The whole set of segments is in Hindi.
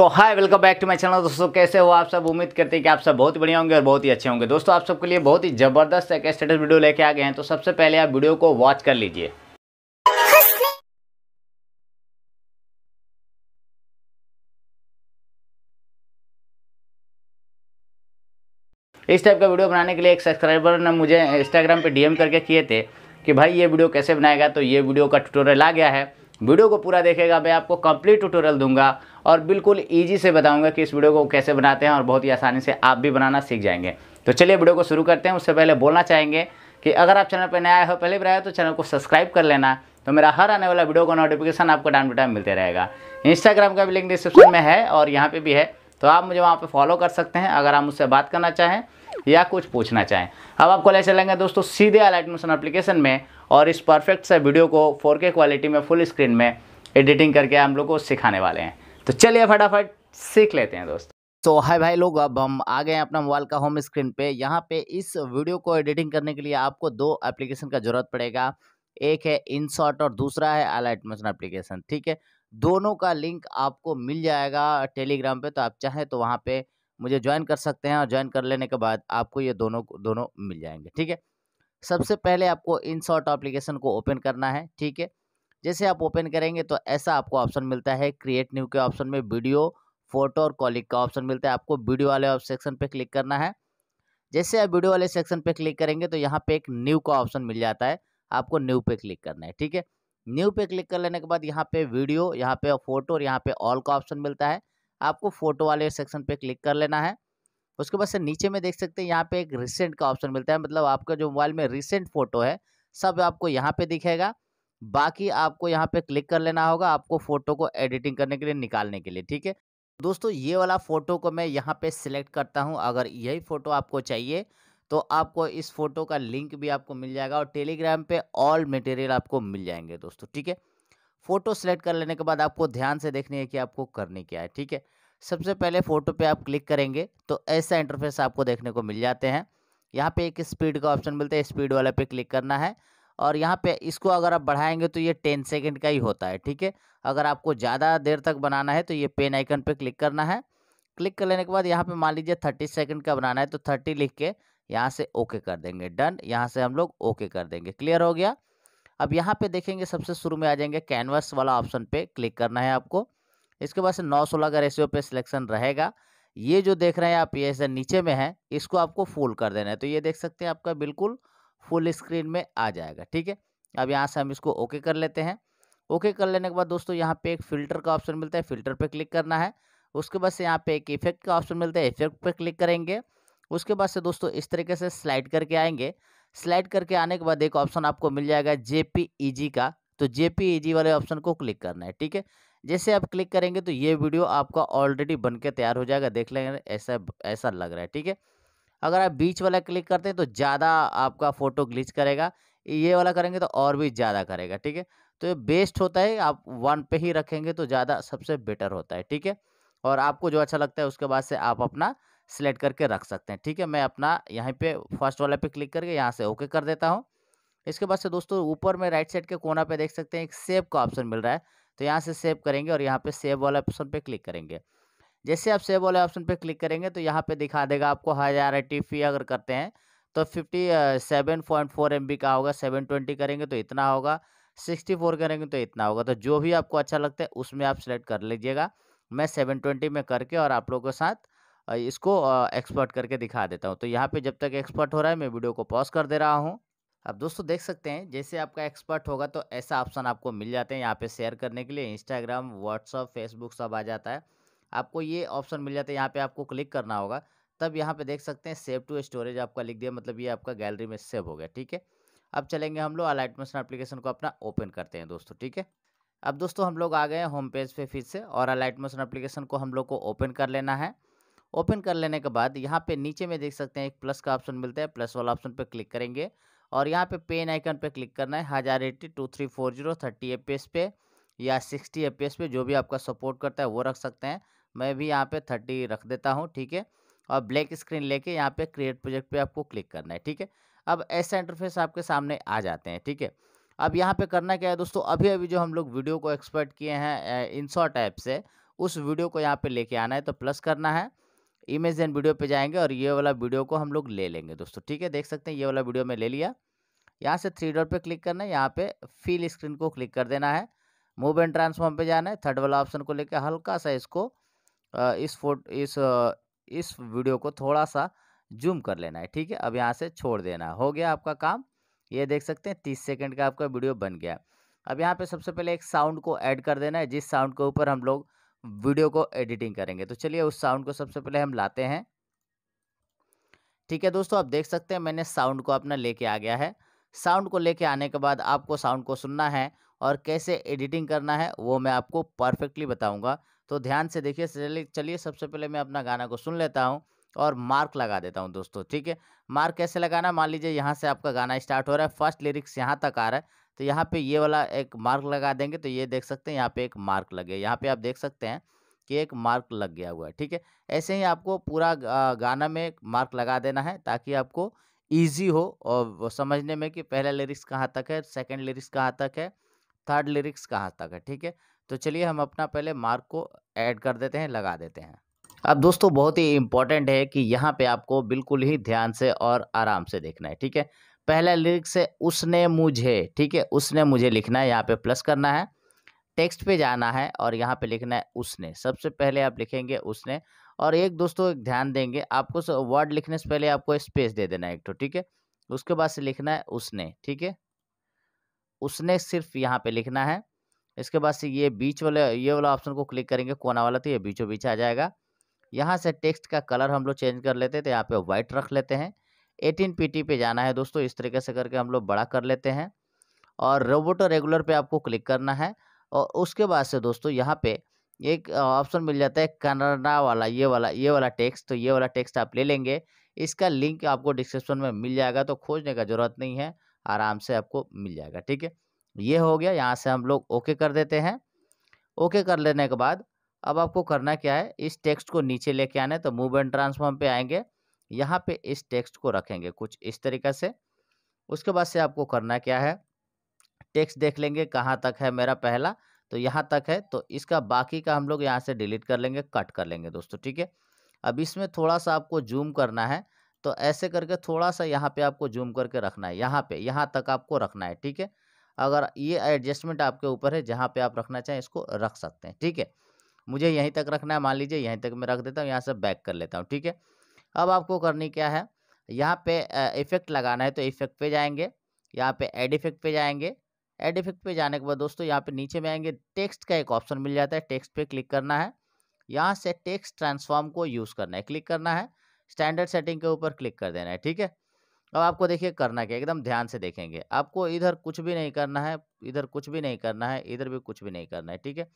तो hi welcome back to my channel दोस्तों कैसे हो आप सब उम्मीद करते हैं कि आप सब बहुत बढ़िया होंगे और बहुत ही अच्छे होंगे दोस्तों आप सबके लिए बहुत ही ज़बरदस्त एक स्टेटस वीडियो लेके आ गए हैं तो सबसे पहले आप वीडियो को वॉच कर लीजिए इस टाइप का वीडियो बनाने के लिए एक सब्सक्राइबर ने मुझे इंस्टाग्राम पर डीएम करके किए थे कि भाई ये वीडियो कैसे बनाएगा तो ये वीडियो का ट्यूटोरियल आ गया है वीडियो को पूरा देखेगा मैं आपको कंप्लीट ट्यूटोरियल दूंगा और बिल्कुल ईजी से बताऊंगा कि इस वीडियो को कैसे बनाते हैं और बहुत ही आसानी से आप भी बनाना सीख जाएंगे तो चलिए वीडियो को शुरू करते हैं उससे पहले बोलना चाहेंगे कि अगर आप चैनल पर नया हो पहले भी आए तो चैनल को सब्सक्राइब कर लेना तो मेरा हर आने वाला वीडियो का नोटिफिकेशन आपको टाइम टू टाइम मिलते रहेगा इंस्टाग्राम का भी लिंक डिस्क्रिप्शन में है और यहाँ पर भी है तो आप मुझे वहाँ पर फॉलो कर सकते हैं अगर आप मुझसे बात करना चाहें या कुछ पूछना चाहें अब आपको ले चलेंगे दोस्तों सीधे अलाइट मोशन अप्लीकेशन में और इस परफेक्ट से वीडियो को फोर क्वालिटी में फुल स्क्रीन में एडिटिंग करके हम लोग को सिखाने वाले हैं तो चलिए फटाफट सीख लेते हैं दोस्तों तो हाय भाई लोग अब हम आ गए हैं अपना मोबाइल का होम स्क्रीन पे यहाँ पे इस वीडियो को एडिटिंग करने के लिए आपको दो एप्लीकेशन का ज़रूरत पड़ेगा एक है इनशॉट और दूसरा है अलाइट मोशन एप्लीकेशन ठीक है दोनों का लिंक आपको मिल जाएगा टेलीग्राम पे तो आप चाहें तो वहाँ पे मुझे ज्वाइन कर सकते हैं और ज्वाइन कर लेने के बाद आपको ये दोनों दोनों मिल जाएंगे ठीक है सबसे पहले आपको इन शॉर्ट एप्लीकेशन को ओपन करना है ठीक है जैसे आप ओपन करेंगे तो ऐसा आपको ऑप्शन मिलता है क्रिएट न्यू के ऑप्शन में वीडियो फोटो और कॉलिक का ऑप्शन मिलता है आपको वीडियो वाले सेक्शन पर क्लिक करना है जैसे आप वीडियो वाले सेक्शन पर क्लिक करेंगे तो यहाँ पे एक न्यू का ऑप्शन मिल जाता है आपको न्यू पे क्लिक करना है ठीक है न्यू पे क्लिक कर लेने के बाद यहाँ पे वीडियो यहाँ पे फोटो और यहाँ पे ऑल का ऑप्शन मिलता है आपको फोटो वाले सेक्शन पे क्लिक कर लेना है उसके बाद सर नीचे में देख सकते हैं यहाँ पे एक रिसेंट का ऑप्शन मिलता है मतलब आपका जो मोबाइल में रिसेंट फोटो है सब आपको यहाँ पे दिखेगा बाकी आपको यहाँ पे क्लिक कर लेना होगा आपको फोटो को एडिटिंग करने के लिए निकालने के लिए ठीक है दोस्तों ये वाला फ़ोटो को मैं यहाँ पे सिलेक्ट करता हूँ अगर यही फ़ोटो आपको चाहिए तो आपको इस फ़ोटो का लिंक भी आपको मिल जाएगा और टेलीग्राम पे ऑल मटेरियल आपको मिल जाएंगे दोस्तों ठीक है फ़ोटो सेलेक्ट कर लेने के बाद आपको ध्यान से देखनी है कि आपको करनी क्या है ठीक है सबसे पहले फ़ोटो पे आप क्लिक करेंगे तो ऐसा इंटरफेस आपको देखने को मिल जाते हैं यहाँ पे एक स्पीड का ऑप्शन मिलता है स्पीड वाला पे क्लिक करना है और यहाँ पे इसको अगर आप बढ़ाएंगे तो ये टेन सेकेंड का ही होता है ठीक है अगर आपको ज़्यादा देर तक बनाना है तो ये पेन आइकन पर क्लिक करना है क्लिक कर लेने के बाद यहाँ पर मान लीजिए थर्टी सेकेंड का बनाना है तो थर्टी लिख के यहाँ से ओके कर देंगे डन यहाँ से हम लोग ओके कर देंगे क्लियर हो गया अब यहाँ पे देखेंगे सबसे शुरू में आ जाएंगे कैनवस वाला ऑप्शन पे क्लिक करना है आपको इसके बाद से नौ सोलह का रेशियो पे सिलेक्शन रहेगा ये जो देख रहे हैं आप ये से नीचे में है इसको आपको फुल कर देना है तो ये देख सकते हैं आपका बिल्कुल फुल स्क्रीन में आ जाएगा ठीक है अब यहाँ से हम इसको ओके कर लेते हैं ओके कर लेने के बाद दोस्तों यहाँ पे एक फिल्टर का ऑप्शन मिलता है फिल्टर पर क्लिक करना है उसके बाद से यहाँ पे एक इफेक्ट का ऑप्शन मिलता है इफेक्ट पर क्लिक करेंगे उसके बाद से दोस्तों इस तरीके से स्लाइड करके आएंगे स्लाइड करके आने के बाद एक ऑप्शन आपको मिल जाएगा जे e का तो जेपीईजी e वाले ऑप्शन को क्लिक करना है ठीक है जैसे आप क्लिक करेंगे तो ये वीडियो आपका ऑलरेडी बन के तैयार हो जाएगा देख लेंगे ऐसा ऐसा लग रहा है ठीक है अगर आप बीच वाला क्लिक करते हैं तो ज़्यादा आपका फ़ोटो ग्लिच करेगा ये वाला करेंगे तो और भी ज़्यादा करेगा ठीक है तो ये बेस्ट होता है आप वन पे ही रखेंगे तो ज़्यादा सबसे बेटर होता है ठीक है और आपको जो अच्छा लगता है उसके बाद से आप अपना सिलेक्ट करके रख सकते हैं ठीक है मैं अपना यहीं पे फर्स्ट वाला पे क्लिक करके यहाँ से ओके कर देता हूँ इसके बाद से दोस्तों ऊपर में राइट साइड के कोना पे देख सकते हैं एक सेव का ऑप्शन मिल रहा है तो यहाँ से सेव करेंगे और यहाँ पे सेव वाले ऑप्शन पे क्लिक करेंगे जैसे आप सेव वाले ऑप्शन पे क्लिक करेंगे तो यहाँ पे दिखा देगा आपको हज़ार एटी फी अगर करते हैं तो fifty seven point four M B का होगा सेवन ट्वेंटी करेंगे तो इतना होगा सिक्सटी फोर करेंगे तो इतना होगा तो जो भी आपको अच्छा लगता है उसमें आप सेलेक्ट कर लीजिएगा मैं सेवन ट्वेंटी में करके और आप लोगों के साथ इसको एक्सपर्ट करके दिखा देता हूँ तो यहाँ पर जब तक एक्सपर्ट हो रहा है मैं वीडियो को पॉज कर दे रहा हूँ अब दोस्तों देख सकते हैं जैसे आपका एक्सपर्ट होगा तो ऐसा ऑप्शन आपको मिल जाते हैं यहाँ पे शेयर करने के लिए इंस्टाग्राम व्हाट्सअप फेसबुक सब आ जाता है आपको ये ऑप्शन मिल जाता है यहाँ पे आपको क्लिक करना होगा तब यहाँ पे देख सकते हैं सेव टू स्टोरेज आपका लिख दिया मतलब ये आपका गैलरी में सेव हो गया ठीक है अब चलेंगे हम लोग अलाइटमेशन अप्लीकेशन को अपना ओपन करते हैं दोस्तों ठीक है अब दोस्तों हम लोग आ गए होम पेज पे फिर से और अलाइटमेशन अप्लीकेशन को हम लोग को ओपन कर लेना है ओपन कर लेने के बाद यहाँ पे नीचे में देख सकते हैं एक प्लस का ऑप्शन मिलता है प्लस वाला ऑप्शन पर क्लिक करेंगे और यहाँ पे पेन आइकन पे क्लिक करना है हज़ार eighty two three four zero thirty F पे या सिक्सटी एफ पे जो भी आपका सपोर्ट करता है वो रख सकते हैं मैं भी यहाँ पे थर्टी रख देता हूँ ठीक है और ब्लैक स्क्रीन लेके यहाँ पे क्रिएट प्रोजेक्ट पे आपको क्लिक करना है ठीक है अब ऐसा इंटरफेस आपके सामने आ जाते हैं ठीक है अब यहाँ पर करना क्या है दोस्तों अभी अभी जो हम लोग वीडियो को एक्सपर्ट किए हैं इन ऐप से उस वीडियो को यहाँ पर लेके आना है तो प्लस करना है इमेज एंड वीडियो पे जाएंगे और ये वाला वीडियो को हम लोग ले लेंगे दोस्तों ठीक है देख सकते हैं ये वाला वीडियो मैं ले लिया यहाँ से थ्री डॉट पे क्लिक करना है यहाँ पे फील स्क्रीन को क्लिक कर देना है मूव एंड ट्रांसफॉर्म पे जाना है थर्ड वाला ऑप्शन को लेकर हल्का सा इसको इस फोटो इस इस वीडियो को थोड़ा सा जूम कर लेना है ठीक है अब यहाँ से छोड़ देना है हो गया आपका काम ये देख सकते हैं तीस सेकेंड का आपका वीडियो बन गया अब यहाँ पे सबसे पहले एक साउंड को ऐड कर देना है जिस साउंड के ऊपर हम लोग वीडियो को एडिटिंग करेंगे तो चलिए उस साउंड को सबसे पहले हम लाते हैं ठीक है दोस्तों आप देख सकते हैं मैंने साउंड को अपना लेके आ गया है साउंड को लेके आने के बाद आपको साउंड को सुनना है और कैसे एडिटिंग करना है वो मैं आपको परफेक्टली बताऊंगा तो ध्यान से देखिए चलिए सबसे पहले मैं अपना गाना को सुन लेता हूँ और मार्क लगा देता हूँ दोस्तों ठीक है मार्क कैसे लगाना मान लीजिए यहाँ से आपका गाना स्टार्ट हो रहा है फर्स्ट लिरिक्स यहाँ तक आ रहा है तो यहाँ पे ये वाला एक मार्क लगा देंगे तो ये देख सकते हैं यहाँ पे एक मार्क लगे यहाँ पे आप देख सकते हैं कि एक मार्क लग गया हुआ है ठीक है ऐसे ही आपको पूरा गाना में मार्क लगा देना है ताकि आपको ईजी हो और समझने में कि पहला लिरिक्स कहाँ तक है सेकेंड लिरिक्स कहाँ तक है थर्ड लिरिक्स कहाँ तक है ठीक है तो चलिए हम अपना पहले मार्क को ऐड कर देते हैं लगा देते हैं अब दोस्तों बहुत ही इम्पॉर्टेंट है कि यहाँ पे आपको बिल्कुल ही ध्यान से और आराम से देखना है ठीक है पहला लिरिक्स है उसने मुझे ठीक है उसने मुझे लिखना है यहाँ पे प्लस करना है टेक्स्ट पे जाना है और यहाँ पे लिखना है उसने सबसे पहले आप लिखेंगे उसने और एक दोस्तों एक ध्यान देंगे आपको वर्ड लिखने से पहले आपको स्पेस दे देना है एक तो ठीक है उसके बाद से लिखना है उसने ठीक है उसने सिर्फ यहाँ पे लिखना है इसके बाद से ये बीच वाले ये वाला ऑप्शन को क्लिक करेंगे कोना वाला तो ये बीचों बीच आ जाएगा यहाँ से टेक्स्ट का कलर हम लोग चेंज कर लेते हैं तो यहाँ पे व्हाइट रख लेते हैं एटीन पी पे जाना है दोस्तों इस तरीके से करके हम लोग बड़ा कर लेते हैं और रोबोटो रेगुलर पे आपको क्लिक करना है और उसके बाद से दोस्तों यहाँ पे एक ऑप्शन मिल जाता है कनाडा वाला ये वाला ये वाला टेक्स्ट तो ये वाला टेक्स्ट आप ले लेंगे इसका लिंक आपको डिस्क्रिप्शन में मिल जाएगा तो खोजने का ज़रूरत नहीं है आराम से आपको मिल जाएगा ठीक है ये हो गया यहाँ से हम लोग ओके कर देते हैं ओके कर लेने के बाद अब आपको करना क्या है इस टेक्स्ट को नीचे लेके आना है तो मूव एंड ट्रांसफॉर्म पे आएंगे यहाँ पे इस टेक्स्ट को रखेंगे कुछ इस तरीके से उसके बाद से आपको करना क्या है टेक्स्ट देख लेंगे कहाँ तक है मेरा पहला तो यहाँ तक है तो इसका बाकी का हम लोग यहाँ से डिलीट कर लेंगे कट कर लेंगे दोस्तों ठीक है अब इसमें थोड़ा सा आपको जूम करना है तो ऐसे करके थोड़ा सा यहाँ पे आपको जूम करके रखना है यहाँ पे यहाँ तक आपको रखना है ठीक है अगर ये एडजस्टमेंट आपके ऊपर है जहाँ पे आप रखना चाहें इसको रख सकते हैं ठीक है मुझे यहीं तक रखना है मान लीजिए यहीं तक मैं रख देता हूँ यहाँ से बैक कर लेता हूँ ठीक है अब आपको करनी क्या है यहाँ पे इफेक्ट लगाना है तो इफेक्ट पे जाएंगे यहाँ पे एड इफेक्ट पे जाएंगे एड इफेक्ट पे जाने के बाद दोस्तों यहाँ पे नीचे में आएंगे टेक्स्ट का एक ऑप्शन मिल जाता है टेक्स्ट पे क्लिक करना है यहाँ से टेक्स्ट ट्रांसफॉर्म को यूज़ करना है क्लिक करना है स्टैंडर्ड सेटिंग के ऊपर क्लिक कर देना है ठीक है अब आपको देखिए करना क्या एकदम ध्यान से देखेंगे आपको इधर कुछ भी नहीं करना है इधर कुछ भी नहीं करना है इधर भी कुछ भी नहीं करना है ठीक है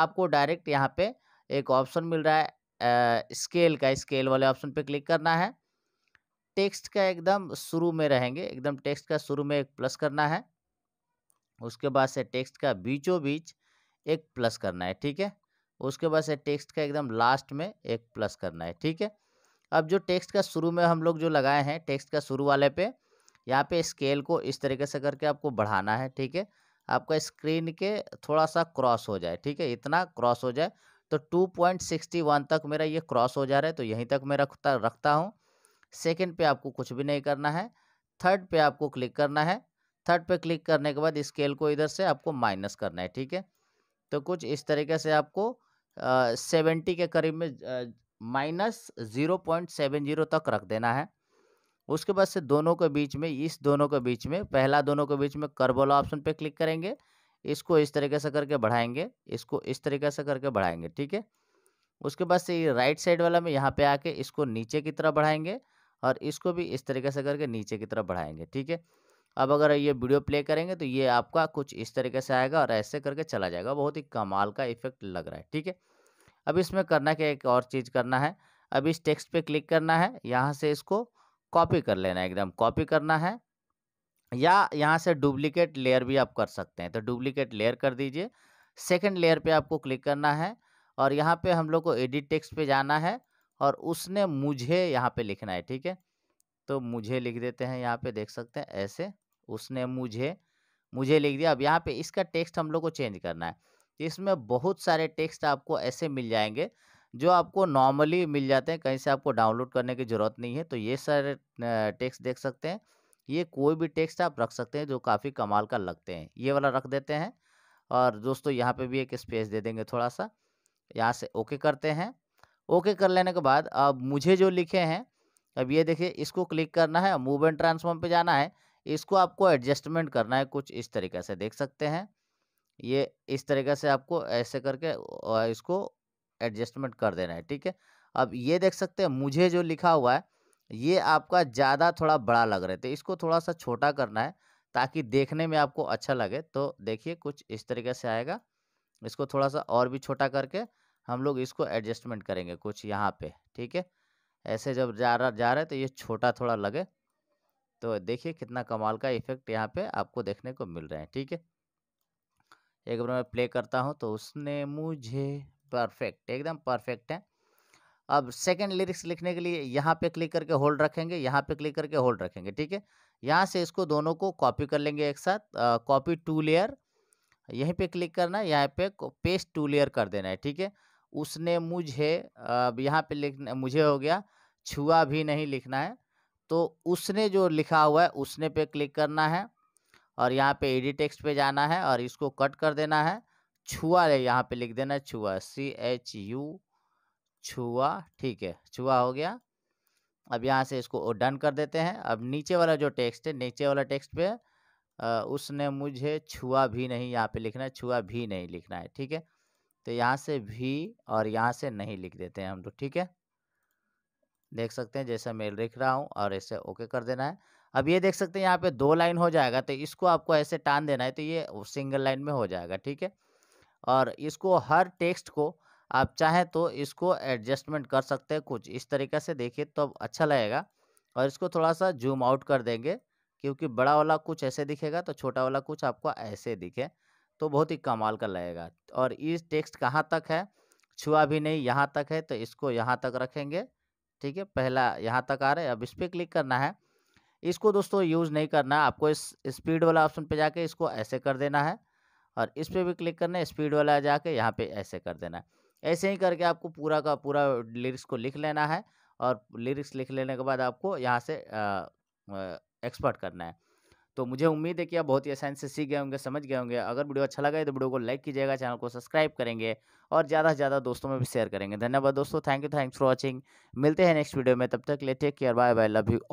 आपको डायरेक्ट यहाँ पर एक ऑप्शन मिल रहा है स्केल का स्केल वाले ऑप्शन पे क्लिक करना है टेक्स्ट का एकदम शुरू में रहेंगे एकदम टेक्स्ट का शुरू में एक प्लस करना है उसके बाद से टेक्स्ट का बीचों बीच एक प्लस करना है ठीक है उसके बाद से टेक्स्ट का एकदम लास्ट में एक प्लस करना है ठीक है अब जो टेक्स्ट का शुरू में हम लोग जो लगाए हैं टेक्स्ट का शुरू वाले पे यहाँ पे स्केल को इस तरीके से करके आपको बढ़ाना है ठीक है आपका स्क्रीन के थोड़ा सा क्रॉस हो जाए ठीक है इतना क्रॉस हो जाए तो 2.61 तक मेरा ये क्रॉस हो जा रहा है तो यहीं तक मैं रखता रखता हूँ सेकेंड पे आपको कुछ भी नहीं करना है थर्ड पे आपको क्लिक करना है थर्ड पे क्लिक करने के बाद स्केल को इधर से आपको माइनस करना है ठीक है तो कुछ इस तरीके से आपको सेवेंटी के करीब में minus zero point seven zero तक रख देना है उसके बाद से दोनों के बीच में इस दोनों के बीच में पहला दोनों के बीच में कर्व वाला ऑप्शन पे क्लिक करेंगे इसको इस तरीके से करके बढ़ाएंगे इसको इस तरीके से करके बढ़ाएंगे ठीक है उसके बाद से ये राइट साइड वाला में यहाँ पे आके इसको नीचे की तरफ बढ़ाएंगे और इसको भी इस तरीके से करके नीचे की तरफ बढ़ाएंगे ठीक है अब अगर ये वीडियो प्ले करेंगे तो ये आपका कुछ इस तरीके से आएगा और ऐसे करके चला जाएगा बहुत ही कमाल का इफेक्ट लग रहा है ठीक है अब इसमें करना क्या एक और चीज़ करना है अब इस टेक्स्ट पे क्लिक करना है यहाँ से इसको कॉपी कर लेना है एकदम कॉपी करना है या यहाँ से डुप्लीकेट लेयर भी आप कर सकते हैं तो डुप्लीकेट लेयर कर दीजिए सेकेंड लेयर पे आपको क्लिक करना है और यहाँ पे हम लोग को एडिट टेक्स्ट पे जाना है और उसने मुझे यहाँ पे लिखना है ठीक है तो मुझे लिख देते हैं यहाँ पे देख सकते हैं ऐसे उसने मुझे मुझे लिख दिया अब यहाँ पे इसका टेक्स्ट हम लोग को चेंज करना है इसमें बहुत सारे टेक्स्ट आपको ऐसे मिल जाएंगे जो आपको नॉर्मली मिल जाते हैं कहीं से आपको डाउनलोड करने की ज़रूरत नहीं है तो ये सारे टेक्स्ट देख सकते हैं ये कोई भी टेक्स्ट आप रख सकते हैं जो काफ़ी कमाल का लगते हैं ये वाला रख देते हैं और दोस्तों यहाँ पे भी एक स्पेस दे देंगे थोड़ा सा यहाँ से ओके करते हैं ओके कर लेने के बाद अब मुझे जो लिखे हैं अब ये देखिए इसको क्लिक करना है मूव एंड ट्रांसफॉर्म पे जाना है इसको आपको एडजस्टमेंट करना है कुछ इस तरीके से देख सकते हैं ये इस तरीके से आपको ऐसे करके इसको एडजस्टमेंट कर देना है ठीक है अब ये देख सकते हैं मुझे जो लिखा हुआ है ये आपका ज़्यादा थोड़ा बड़ा लग रहे थे इसको थोड़ा सा छोटा करना है ताकि देखने में आपको अच्छा लगे तो देखिए कुछ इस तरीके से आएगा इसको थोड़ा सा और भी छोटा करके हम लोग इसको एडजस्टमेंट करेंगे कुछ यहाँ पे ठीक है ऐसे जब जा रहा जा रहे तो ये छोटा थोड़ा लगे तो देखिए कितना कमाल का इफेक्ट यहाँ पे आपको देखने को मिल रहा है ठीक है एक बार मैं प्ले करता हूँ तो उसने मुझे परफेक्ट एकदम परफेक्ट है अब सेकंड लिरिक्स लिखने के लिए यहाँ पे क्लिक करके होल्ड रखेंगे यहाँ पे क्लिक करके होल्ड रखेंगे ठीक है यहाँ से इसको दोनों को कॉपी कर लेंगे एक साथ कॉपी टू लेयर यहीं पे क्लिक करना है यहाँ पे पेस्ट टू लेयर कर देना है ठीक है उसने मुझे अब यहाँ पे लिख मुझे हो गया छुआ भी नहीं लिखना है तो उसने जो लिखा हुआ है उसने पे क्लिक करना है और यहाँ पे एडिट टेक्स्ट पे जाना है और इसको कट कर देना है छुआ है यहाँ पे लिख देना है छुआ सी एच यू छुआ ठीक है छुआ हो गया अब यहाँ से इसको डन कर देते हैं अब नीचे वाला जो टेक्स्ट है नीचे वाला टेक्स्ट पे आ, उसने मुझे छुआ भी नहीं यहाँ पे लिखना है छुआ भी नहीं लिखना है ठीक है तो यहाँ से भी और यहाँ से नहीं लिख देते हैं हम लोग ठीक है देख सकते हैं जैसा मैं लिख रहा हूँ और ऐसे ओके कर देना है अब ये देख सकते हैं यहाँ पे दो लाइन हो जाएगा तो इसको आपको ऐसे टान देना है तो ये सिंगल लाइन में हो जाएगा ठीक है और इसको हर टेक्स्ट को आप चाहें तो इसको एडजस्टमेंट कर सकते हैं कुछ इस तरीके से देखिए तो अच्छा लगेगा और इसको थोड़ा सा जूम आउट कर देंगे क्योंकि बड़ा वाला कुछ ऐसे दिखेगा तो छोटा वाला कुछ आपको ऐसे दिखे तो बहुत ही कमाल का लगेगा और इस टेक्स्ट कहाँ तक है छुआ भी नहीं यहाँ तक है तो इसको यहाँ तक रखेंगे ठीक है पहला यहाँ तक आ रहा है अब इस पर क्लिक करना है इसको दोस्तों यूज़ नहीं करना आपको इस स्पीड वाला ऑप्शन पे जाके इसको ऐसे कर देना है और इस पर भी क्लिक करना है स्पीड वाला जाके यहाँ पे ऐसे कर देना है ऐसे ही करके आपको पूरा का पूरा लिरिक्स को लिख लेना है और लिरिक्स लिख लेने के बाद आपको यहाँ से एक्सपर्ट करना है तो मुझे उम्मीद है कि आप बहुत ही आसानी से सीख गए होंगे समझ गए होंगे अगर वीडियो अच्छा लगा है तो वीडियो को लाइक कीजिएगा चैनल को सब्सक्राइब करेंगे और ज़्यादा से ज़्यादा दोस्तों में भी शेयर करेंगे धन्यवाद दोस्तों thank you thanks for watching मिलते हैं नेक्स्ट वीडियो में तब तक ले take care bye bye love you